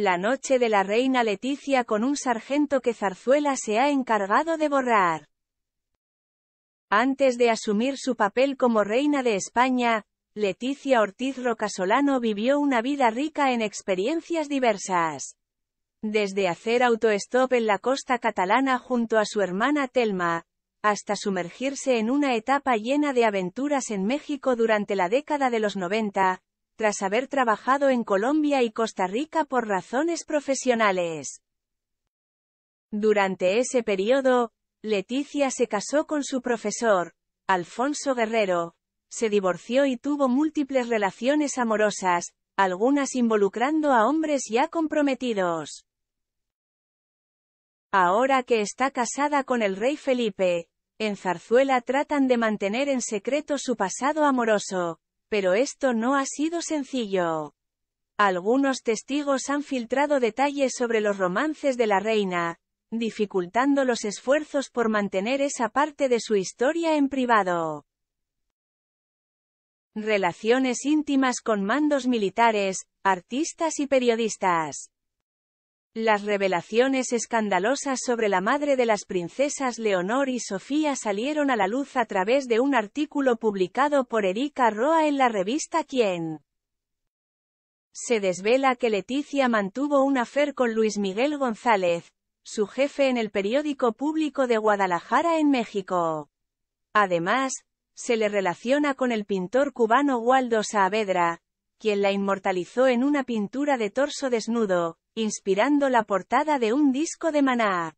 La noche de la reina Leticia con un sargento que Zarzuela se ha encargado de borrar. Antes de asumir su papel como reina de España, Leticia Ortiz Rocasolano vivió una vida rica en experiencias diversas. Desde hacer autoestop en la costa catalana junto a su hermana Telma, hasta sumergirse en una etapa llena de aventuras en México durante la década de los 90, tras haber trabajado en Colombia y Costa Rica por razones profesionales. Durante ese periodo, Leticia se casó con su profesor, Alfonso Guerrero, se divorció y tuvo múltiples relaciones amorosas, algunas involucrando a hombres ya comprometidos. Ahora que está casada con el rey Felipe, en Zarzuela tratan de mantener en secreto su pasado amoroso, pero esto no ha sido sencillo. Algunos testigos han filtrado detalles sobre los romances de la reina, dificultando los esfuerzos por mantener esa parte de su historia en privado. Relaciones íntimas con mandos militares, artistas y periodistas. Las revelaciones escandalosas sobre la madre de las princesas Leonor y Sofía salieron a la luz a través de un artículo publicado por Erika Roa en la revista Quién. Se desvela que Leticia mantuvo un afer con Luis Miguel González, su jefe en el periódico público de Guadalajara en México. Además, se le relaciona con el pintor cubano Waldo Saavedra, quien la inmortalizó en una pintura de torso desnudo, inspirando la portada de un disco de Maná.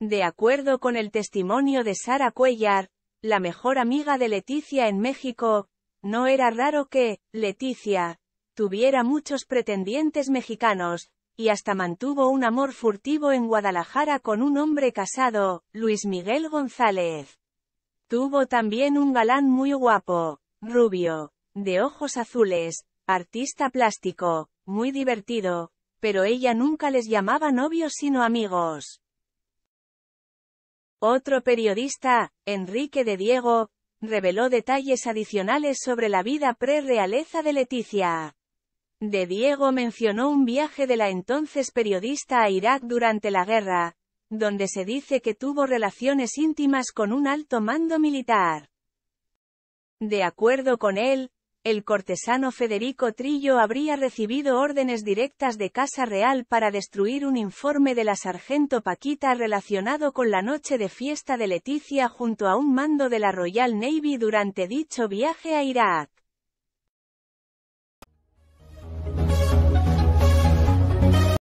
De acuerdo con el testimonio de Sara Cuellar, la mejor amiga de Leticia en México, no era raro que, Leticia, tuviera muchos pretendientes mexicanos, y hasta mantuvo un amor furtivo en Guadalajara con un hombre casado, Luis Miguel González. Tuvo también un galán muy guapo, rubio, de ojos azules, artista plástico, muy divertido, pero ella nunca les llamaba novios sino amigos. Otro periodista, Enrique de Diego, reveló detalles adicionales sobre la vida pre-realeza de Leticia. De Diego mencionó un viaje de la entonces periodista a Irak durante la guerra, donde se dice que tuvo relaciones íntimas con un alto mando militar. De acuerdo con él, el cortesano Federico Trillo habría recibido órdenes directas de Casa Real para destruir un informe de la sargento Paquita relacionado con la noche de fiesta de Leticia junto a un mando de la Royal Navy durante dicho viaje a Irak.